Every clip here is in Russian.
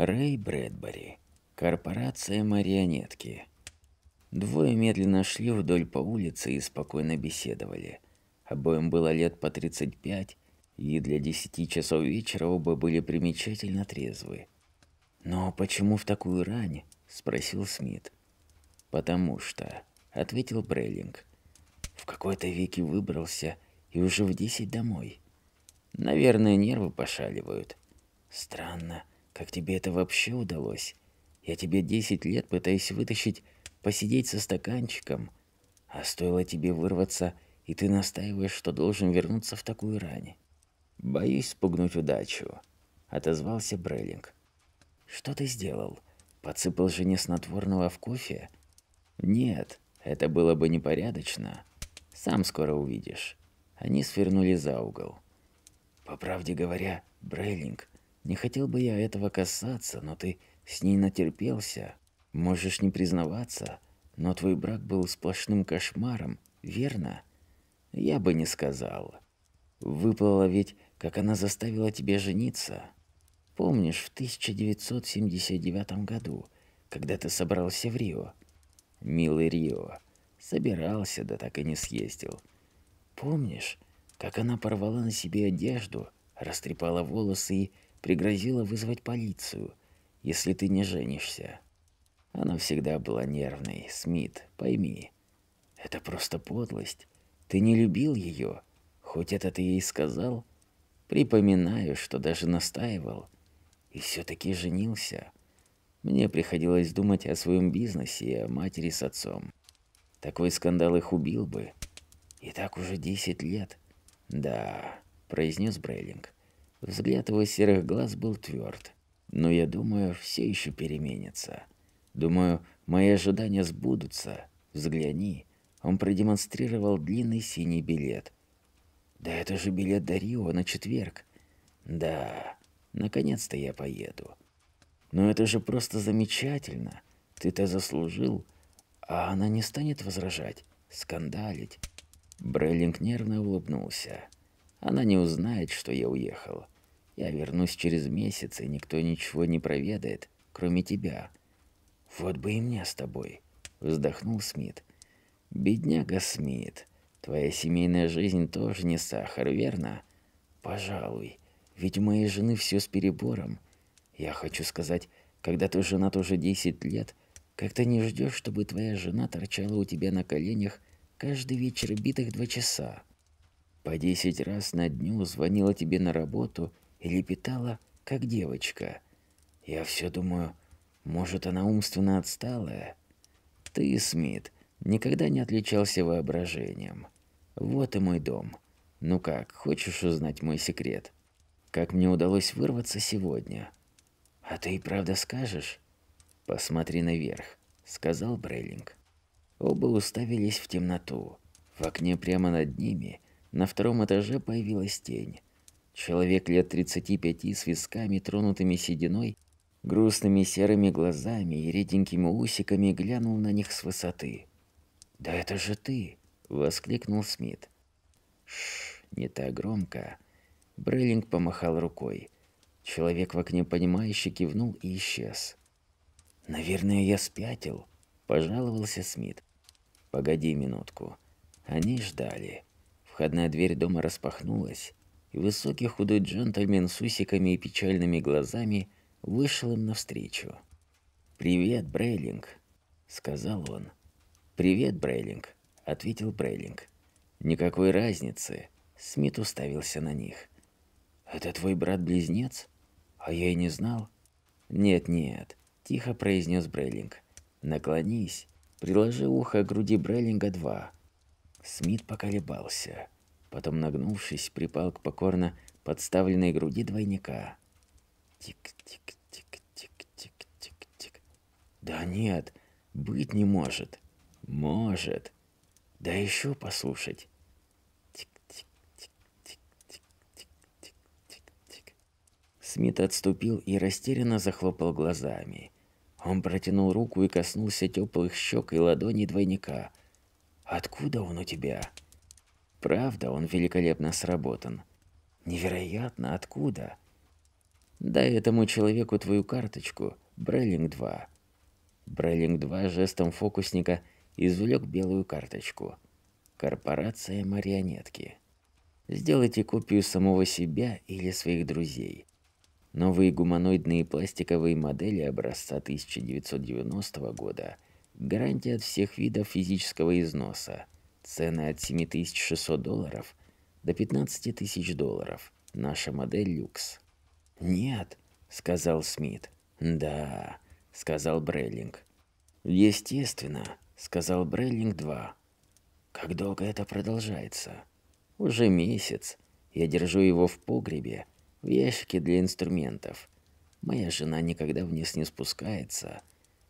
Рэй Брэдбери. Корпорация марионетки. Двое медленно шли вдоль по улице и спокойно беседовали. Обоим было лет по 35, и для 10 часов вечера оба были примечательно трезвы. «Но почему в такую рань?» – спросил Смит. «Потому что», – ответил Брейлинг. «В какой-то веке выбрался и уже в 10 домой. Наверное, нервы пошаливают. Странно, как тебе это вообще удалось? Я тебе 10 лет пытаюсь вытащить посидеть со стаканчиком, а стоило тебе вырваться, и ты настаиваешь, что должен вернуться в такую рань. Боюсь спугнуть удачу, отозвался Брейлинг. Что ты сделал? Подсыпал жене снотворного в кофе? Нет, это было бы непорядочно. Сам скоро увидишь. Они свернули за угол. По правде говоря, Брейлинг, не хотел бы я этого касаться, но ты с ней натерпелся. Можешь не признаваться, но твой брак был сплошным кошмаром, верно? Я бы не сказал. Выплыла ведь, как она заставила тебя жениться. Помнишь, в 1979 году, когда ты собрался в Рио? Милый Рио, собирался, да так и не съездил. Помнишь, как она порвала на себе одежду, растрепала волосы и пригрозила вызвать полицию, если ты не женишься. Она всегда была нервной, Смит, пойми. Это просто подлость. Ты не любил ее, хоть это ты ей сказал. Припоминаю, что даже настаивал. И все-таки женился. Мне приходилось думать о своем бизнесе и о матери с отцом. Такой скандал их убил бы. И так уже 10 лет. Да, произнес Брейлинг. Взгляд его серых глаз был тверд. Но я думаю, все еще переменится. Думаю, мои ожидания сбудутся. Взгляни. Он продемонстрировал длинный синий билет. Да это же билет до Рио на четверг. Да, наконец-то я поеду. Но это же просто замечательно. Ты-то заслужил, а она не станет возражать, скандалить. Брейлинг нервно улыбнулся. Она не узнает, что я уехал. Я вернусь через месяц, и никто ничего не проведает, кроме тебя. Вот бы и мне с тобой, вздохнул Смит. Бедняга Смит, твоя семейная жизнь тоже не сахар, верно? Пожалуй, ведь у моей жены все с перебором. Я хочу сказать, когда ты женат уже 10 лет, как ты не ждешь, чтобы твоя жена торчала у тебя на коленях каждый вечер битых два часа. По 10 раз на дню звонила тебе на работу и лепетала, как девочка. Я все думаю, может, она умственно отсталая? Ты, Смит, никогда не отличался воображением. Вот и мой дом. Ну как, хочешь узнать мой секрет? Как мне удалось вырваться сегодня? А ты и правда скажешь? Посмотри наверх, сказал Брейлинг. Оба уставились в темноту. В окне прямо над ними на втором этаже появилась тень. Человек лет тридцати пяти, с висками, тронутыми сединой, грустными серыми глазами и реденькими усиками глянул на них с высоты. «Да это же ты!» — воскликнул Смит. «Шш, не так громко!» Брейлинг помахал рукой. Человек в окне понимающе кивнул и исчез. «Наверное, я спятил», — пожаловался Смит. «Погоди минутку». Они ждали. Входная дверь дома распахнулась и высокий худой джентльмен с усиками и печальными глазами вышел им навстречу. «Привет, Брейлинг», — сказал он. «Привет, Брейлинг», — ответил Брейлинг. «Никакой разницы», — Смит уставился на них. «Это твой брат-близнец? А я и не знал». «Нет-нет», — тихо произнес Брейлинг. «Наклонись, приложи ухо к груди Брейлинга-2». Смит поколебался. Потом, нагнувшись, припал к покорно подставленной груди двойника. Тик-тик-тик-тик-тик-тик-тик. Да нет, быть не может. Может. Да еще послушать. Тик тик тик тик тик тик тик. Смит отступил и растерянно захлопал глазами. Он протянул руку и коснулся теплых щек и ладони двойника. «Откуда он у тебя?» Правда, он великолепно сработан. Невероятно, откуда? Дай этому человеку твою карточку, Бреллинг-2. Бреллинг-2 жестом фокусника извлек белую карточку. Корпорация марионетки. Сделайте копию самого себя или своих друзей. Новые гуманоидные пластиковые модели образца 1990 года – гарантия от всех видов физического износа – Цены от 7600 долларов до 15 тысяч долларов. Наша модель люкс. «Нет», — сказал Смит. «Да», — сказал Брейлинг. «Естественно», — сказал Брейлинг-2. «Как долго это продолжается?» «Уже месяц. Я держу его в погребе, в ящике для инструментов. Моя жена никогда вниз не спускается,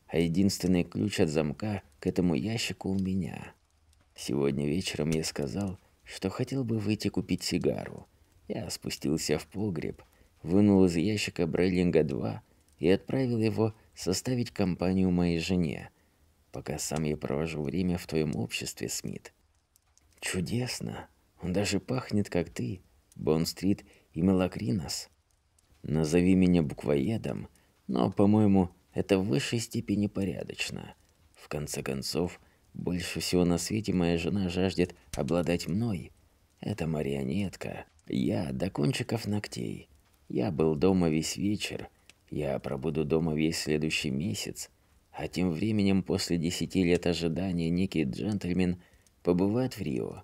а единственный ключ от замка к этому ящику у меня». Сегодня вечером я сказал, что хотел бы выйти купить сигару. Я спустился в погреб, вынул из ящика Брейлинга 2 и отправил его составить компанию моей жене, пока сам я провожу время в твоем обществе, Смит. Чудесно. Он даже пахнет как ты, Бонн-стрит и Мелакринос. Назови меня буквоедом, но, по-моему, это в высшей степени порядочно. В конце концов, больше всего на свете моя жена жаждет обладать мной. Это марионетка. Я до кончиков ногтей. Я был дома весь вечер. Я пробуду дома весь следующий месяц. А тем временем после десяти лет ожидания некий джентльмен побывает в Рио.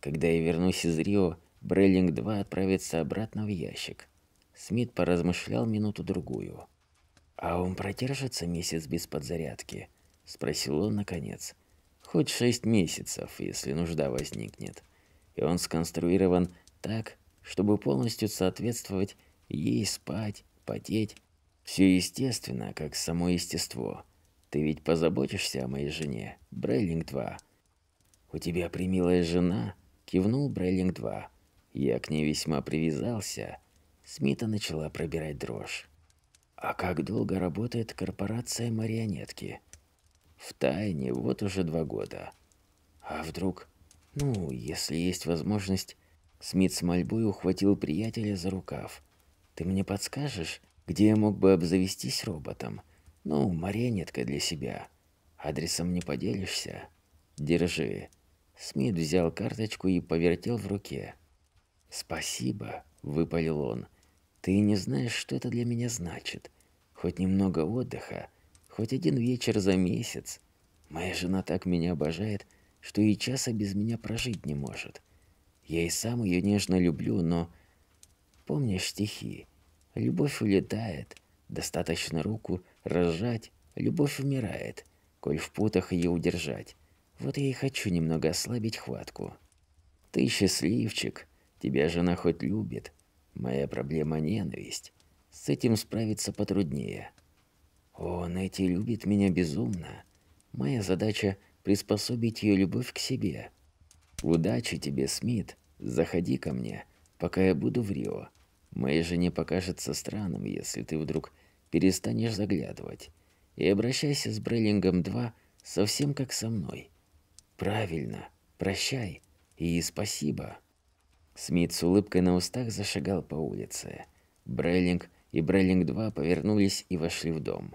Когда я вернусь из Рио, Брейлинг-2 отправится обратно в ящик. Смит поразмышлял минуту-другую. «А он продержится месяц без подзарядки?» – спросил он наконец. – хоть шесть месяцев, если нужда возникнет. И он сконструирован так, чтобы полностью соответствовать ей спать, потеть. Все естественно, как само естество. Ты ведь позаботишься о моей жене, Брейлинг-2. У тебя примилая жена, кивнул Брейлинг-2. Я к ней весьма привязался. Смита начала пробирать дрожь. А как долго работает корпорация марионетки? в тайне вот уже два года. А вдруг... Ну, если есть возможность... Смит с мольбой ухватил приятеля за рукав. «Ты мне подскажешь, где я мог бы обзавестись роботом? Ну, марионеткой для себя. Адресом не поделишься? Держи». Смит взял карточку и повертел в руке. «Спасибо», — выпалил он. «Ты не знаешь, что это для меня значит. Хоть немного отдыха, Хоть один вечер за месяц. Моя жена так меня обожает, что и часа без меня прожить не может. Я и сам ее нежно люблю, но... Помнишь стихи? Любовь улетает, достаточно руку разжать, любовь умирает, коль в путах ее удержать. Вот я и хочу немного ослабить хватку. Ты счастливчик, тебя жена хоть любит. Моя проблема ненависть. С этим справиться потруднее. О, эти любит меня безумно. Моя задача — приспособить ее любовь к себе. Удачи тебе, Смит. Заходи ко мне, пока я буду в Рио. Моя жене покажется странным, если ты вдруг перестанешь заглядывать. И обращайся с Бреллингом-2 совсем как со мной. Правильно. Прощай. И спасибо. Смит с улыбкой на устах зашагал по улице. Бреллинг и Бреллинг-2 повернулись и вошли в дом.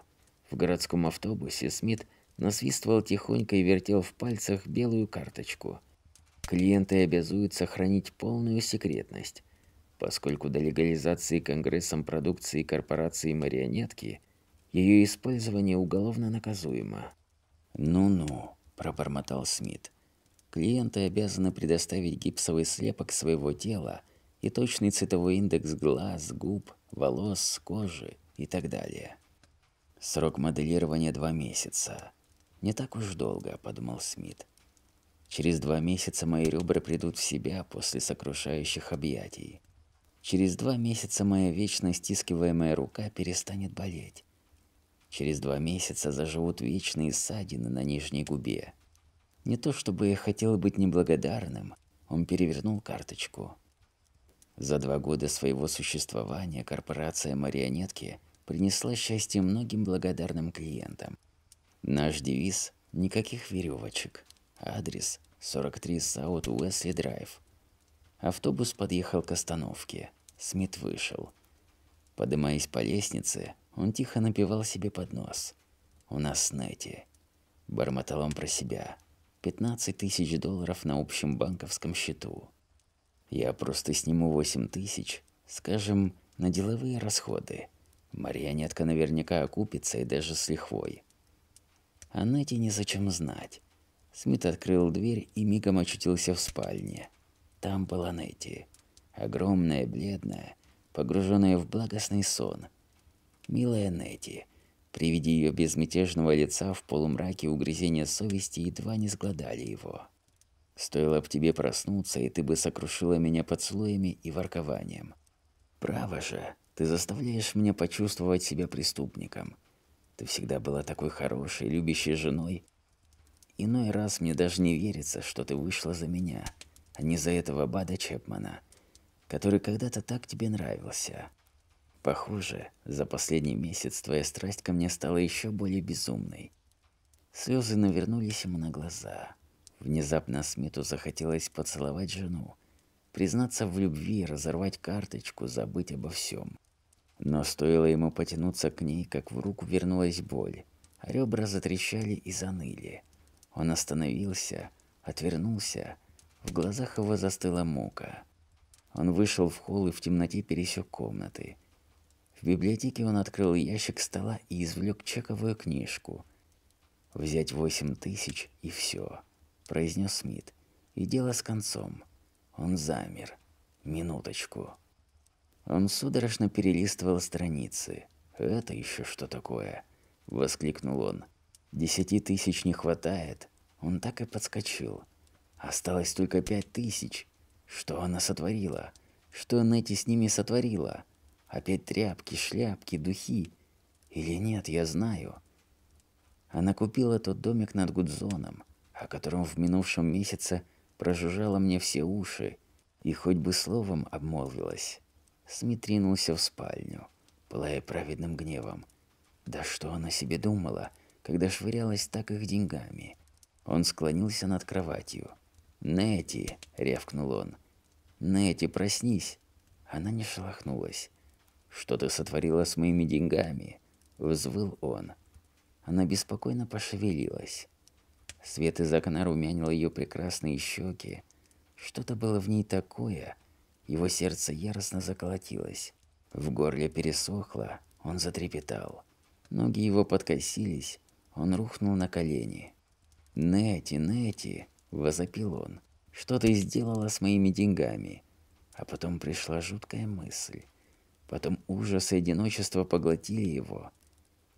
В городском автобусе Смит насвистывал тихонько и вертел в пальцах белую карточку. Клиенты обязуются хранить полную секретность, поскольку до легализации Конгрессом продукции корпорации «Марионетки» ее использование уголовно наказуемо. «Ну-ну», – пробормотал Смит. «Клиенты обязаны предоставить гипсовый слепок своего тела и точный цветовой индекс глаз, губ, волос, кожи и так далее». Срок моделирования два месяца. Не так уж долго, подумал Смит. Через два месяца мои ребра придут в себя после сокрушающих объятий. Через два месяца моя вечно стискиваемая рука перестанет болеть. Через два месяца заживут вечные ссадины на нижней губе. Не то чтобы я хотел быть неблагодарным, он перевернул карточку. За два года своего существования корпорация «Марионетки» принесла счастье многим благодарным клиентам. Наш девиз – никаких веревочек. Адрес – 43 Саут Уэсли Драйв. Автобус подъехал к остановке. Смит вышел. Подымаясь по лестнице, он тихо напивал себе под нос. «У нас Нэти». Бормотал он про себя. 15 тысяч долларов на общем банковском счету. Я просто сниму 8 тысяч, скажем, на деловые расходы. Марионетка наверняка окупится и даже с лихвой. А Нете незачем знать. Смит открыл дверь и мигом очутился в спальне. Там была Нетти. Огромная, бледная, погруженная в благостный сон. Милая Нетти. При виде ее безмятежного лица в полумраке угрызения совести едва не сгладали его. Стоило б тебе проснуться, и ты бы сокрушила меня поцелуями и воркованием. Право же, ты заставляешь меня почувствовать себя преступником. Ты всегда была такой хорошей, любящей женой. Иной раз мне даже не верится, что ты вышла за меня, а не за этого Бада Чепмана, который когда-то так тебе нравился. Похоже, за последний месяц твоя страсть ко мне стала еще более безумной. Слезы навернулись ему на глаза. Внезапно Смиту захотелось поцеловать жену, признаться в любви, разорвать карточку, забыть обо всем. Но стоило ему потянуться к ней, как в руку вернулась боль. А ребра затрещали и заныли. Он остановился, отвернулся. В глазах его застыла мука. Он вышел в холл и в темноте пересек комнаты. В библиотеке он открыл ящик стола и извлек чековую книжку. «Взять восемь тысяч и все», – произнес Смит. «И дело с концом». Он замер. «Минуточку». Он судорожно перелистывал страницы. «Это еще что такое?» – воскликнул он. «Десяти тысяч не хватает». Он так и подскочил. Осталось только пять тысяч. Что она сотворила? Что Нэти с ними сотворила? Опять тряпки, шляпки, духи? Или нет, я знаю. Она купила тот домик над Гудзоном, о котором в минувшем месяце прожужжала мне все уши, и хоть бы словом обмолвилась. Смит ринулся в спальню, пылая праведным гневом. Да что она себе думала, когда швырялась так их деньгами? Он склонился над кроватью. «Нэти!» – рявкнул он. «Нэти, проснись!» Она не шелохнулась. «Что ты сотворила с моими деньгами?» – взвыл он. Она беспокойно пошевелилась. Свет из окна румянил ее прекрасные щеки. Что-то было в ней такое – его сердце яростно заколотилось. В горле пересохло, он затрепетал. Ноги его подкосились, он рухнул на колени. «Нети, Нети!» – возопил он. «Что ты сделала с моими деньгами?» А потом пришла жуткая мысль. Потом ужас и одиночество поглотили его.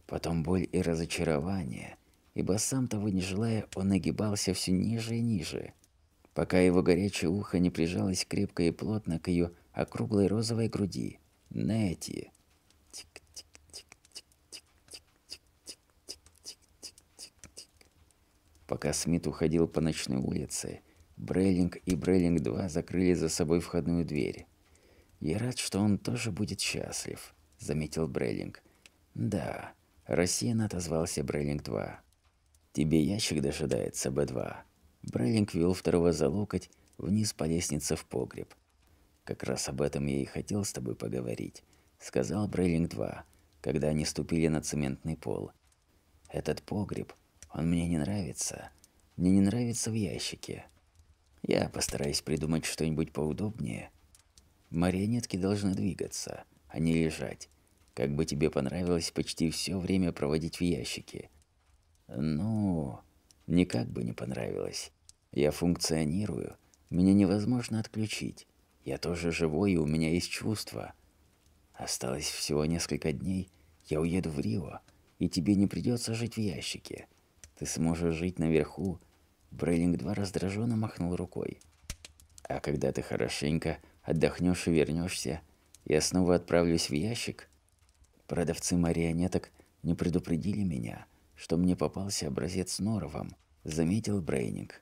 Потом боль и разочарование, ибо сам того не желая, он нагибался все ниже и ниже пока его горячее ухо не прижалось крепко и плотно к ее округлой розовой груди. Нэти. Пока Смит уходил по ночной улице, Брейлинг и Брейлинг-2 закрыли за собой входную дверь. «Я рад, что он тоже будет счастлив», — заметил Брейлинг. «Да», — рассеянно отозвался Брейлинг-2. «Тебе ящик дожидается, Б-2», Брайлинг вел второго за локоть вниз по лестнице в погреб. «Как раз об этом я и хотел с тобой поговорить», — сказал Брейлинг-2, когда они ступили на цементный пол. «Этот погреб, он мне не нравится. Мне не нравится в ящике. Я постараюсь придумать что-нибудь поудобнее. Марионетки должны двигаться, а не лежать. Как бы тебе понравилось почти все время проводить в ящике». «Ну...» Никак бы не понравилось. Я функционирую, меня невозможно отключить. Я тоже живой, и у меня есть чувства. Осталось всего несколько дней, я уеду в Рио, и тебе не придется жить в ящике. Ты сможешь жить наверху. Брейлинг-2 раздраженно махнул рукой. А когда ты хорошенько отдохнешь и вернешься, я снова отправлюсь в ящик. Продавцы марионеток не предупредили меня что мне попался образец с норовом, заметил Брейнинг.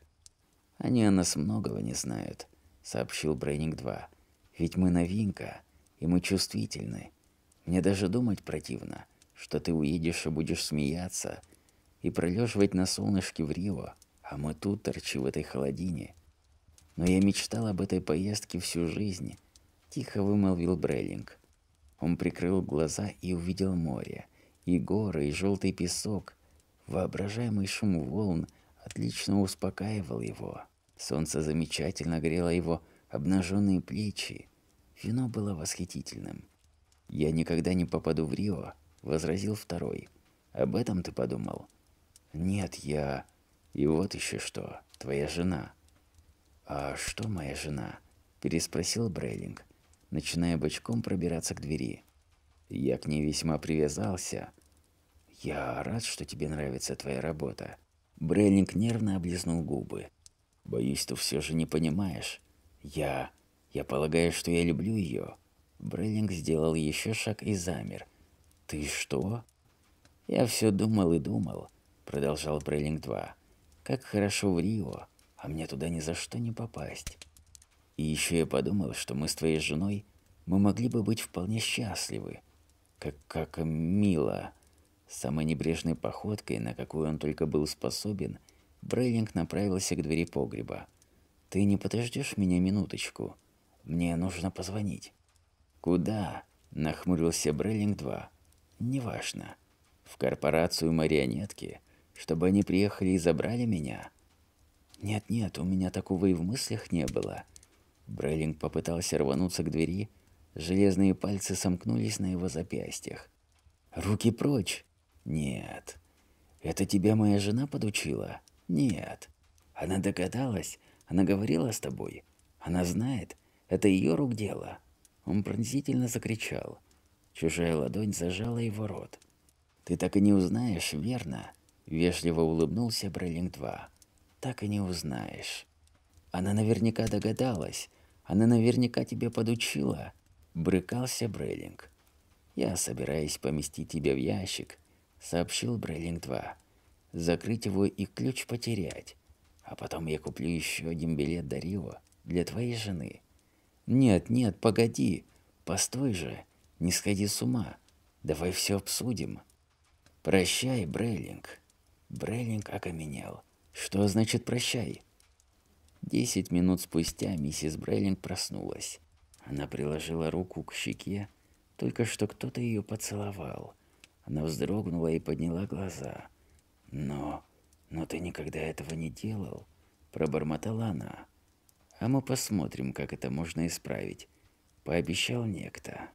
«Они о нас многого не знают», — сообщил Брейнинг 2 «Ведь мы новинка, и мы чувствительны. Мне даже думать противно, что ты уедешь и будешь смеяться и пролеживать на солнышке в Рио, а мы тут торчи в этой холодине. Но я мечтал об этой поездке всю жизнь», — тихо вымолвил Брейнинг. Он прикрыл глаза и увидел море, и горы, и желтый песок, Воображаемый шум волн отлично успокаивал его. Солнце замечательно грело его обнаженные плечи. Вино было восхитительным. «Я никогда не попаду в Рио», – возразил второй. «Об этом ты подумал?» «Нет, я...» «И вот еще что. Твоя жена». «А что моя жена?» – переспросил Брейлинг, начиная бочком пробираться к двери. «Я к ней весьма привязался, «Я рад, что тебе нравится твоя работа». Бреллинг нервно облизнул губы. «Боюсь, ты все же не понимаешь. Я... я полагаю, что я люблю ее». Бреллинг сделал еще шаг и замер. «Ты что?» «Я все думал и думал», — продолжал Бреллинг-2. «Как хорошо в Рио, а мне туда ни за что не попасть». «И еще я подумал, что мы с твоей женой, мы могли бы быть вполне счастливы». «Как... как мило», Самой небрежной походкой, на какую он только был способен, Брейлинг направился к двери погреба. «Ты не подождешь меня минуточку? Мне нужно позвонить». «Куда?» – нахмурился Брейлинг-2. «Неважно. В корпорацию марионетки, чтобы они приехали и забрали меня». «Нет-нет, у меня такого и в мыслях не было». Брейлинг попытался рвануться к двери, железные пальцы сомкнулись на его запястьях. «Руки прочь!» Нет. Это тебя моя жена подучила? Нет. Она догадалась, она говорила с тобой. Она знает, это ее рук дело. Он пронзительно закричал. Чужая ладонь зажала его рот. Ты так и не узнаешь, верно? Вежливо улыбнулся Бреллинг-2. Так и не узнаешь. Она наверняка догадалась. Она наверняка тебе подучила. Брыкался Бреллинг. Я собираюсь поместить тебя в ящик, сообщил Брейлинг 2. Закрыть его и ключ потерять. А потом я куплю еще один билет до Рио для твоей жены. Нет, нет, погоди. Постой же. Не сходи с ума. Давай все обсудим. Прощай, Брейлинг. Брейлинг окаменел. Что значит прощай? Десять минут спустя миссис Брейлинг проснулась. Она приложила руку к щеке, только что кто-то ее поцеловал. Она вздрогнула и подняла глаза. «Но... но ты никогда этого не делал», – пробормотала она. «А мы посмотрим, как это можно исправить», – пообещал некто.